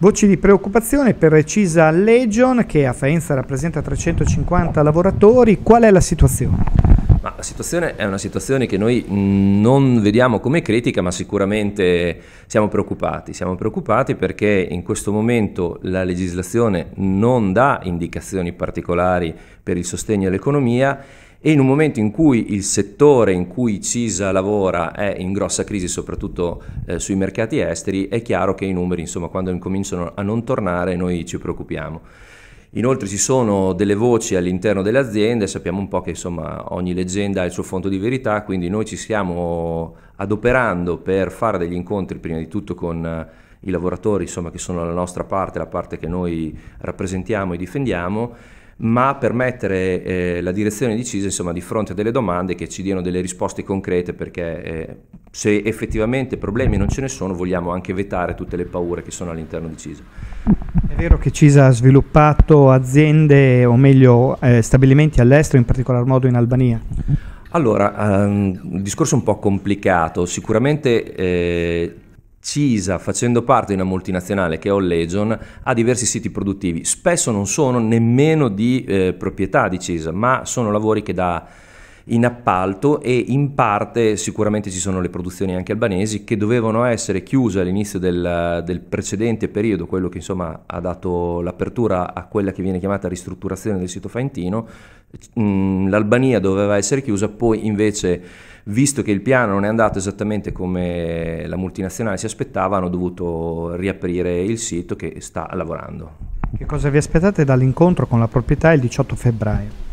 Voci di preoccupazione per Cisa Legion che a Faenza rappresenta 350 lavoratori. Qual è la situazione? Ma la situazione è una situazione che noi non vediamo come critica, ma sicuramente siamo preoccupati. Siamo preoccupati perché in questo momento la legislazione non dà indicazioni particolari per il sostegno all'economia e in un momento in cui il settore in cui CISA lavora è in grossa crisi, soprattutto eh, sui mercati esteri, è chiaro che i numeri, insomma, quando incominciano a non tornare, noi ci preoccupiamo. Inoltre ci sono delle voci all'interno delle aziende, sappiamo un po' che insomma, ogni leggenda ha il suo fondo di verità, quindi noi ci stiamo adoperando per fare degli incontri prima di tutto con eh, i lavoratori insomma, che sono la nostra parte, la parte che noi rappresentiamo e difendiamo ma per mettere eh, la direzione di CISA insomma, di fronte a delle domande che ci diano delle risposte concrete perché eh, se effettivamente problemi non ce ne sono vogliamo anche vetare tutte le paure che sono all'interno di CISA. È vero che CISA ha sviluppato aziende o meglio eh, stabilimenti all'estero, in particolar modo in Albania? Allora, um, ehm, un discorso un po' complicato, sicuramente eh, CISA, facendo parte di una multinazionale che è Allegion, ha diversi siti produttivi. Spesso non sono nemmeno di eh, proprietà di CISA, ma sono lavori che da in appalto e in parte sicuramente ci sono le produzioni anche albanesi che dovevano essere chiuse all'inizio del, del precedente periodo, quello che insomma ha dato l'apertura a quella che viene chiamata ristrutturazione del sito Faentino, mm, l'Albania doveva essere chiusa, poi invece visto che il piano non è andato esattamente come la multinazionale si aspettava, hanno dovuto riaprire il sito che sta lavorando. Che cosa vi aspettate dall'incontro con la proprietà il 18 febbraio?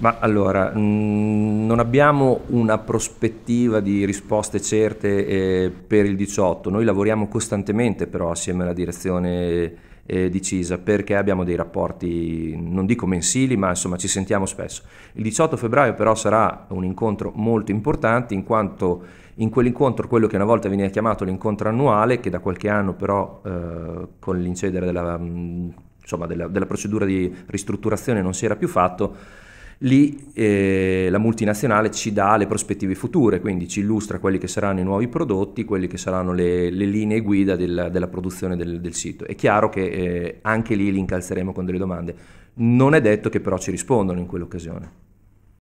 Ma allora, non abbiamo una prospettiva di risposte certe eh, per il 18, noi lavoriamo costantemente però assieme alla direzione eh, di CISA perché abbiamo dei rapporti, non dico mensili, ma insomma ci sentiamo spesso. Il 18 febbraio però sarà un incontro molto importante in quanto in quell'incontro quello che una volta veniva chiamato l'incontro annuale, che da qualche anno però eh, con l'incedere della, mm, insomma, della, della procedura di ristrutturazione non si era più fatto, lì eh, la multinazionale ci dà le prospettive future, quindi ci illustra quelli che saranno i nuovi prodotti, quelle che saranno le, le linee guida della, della produzione del, del, sito. È chiaro che eh, anche lì li incalzeremo con delle domande. Non è detto che però ci rispondano in quell'occasione.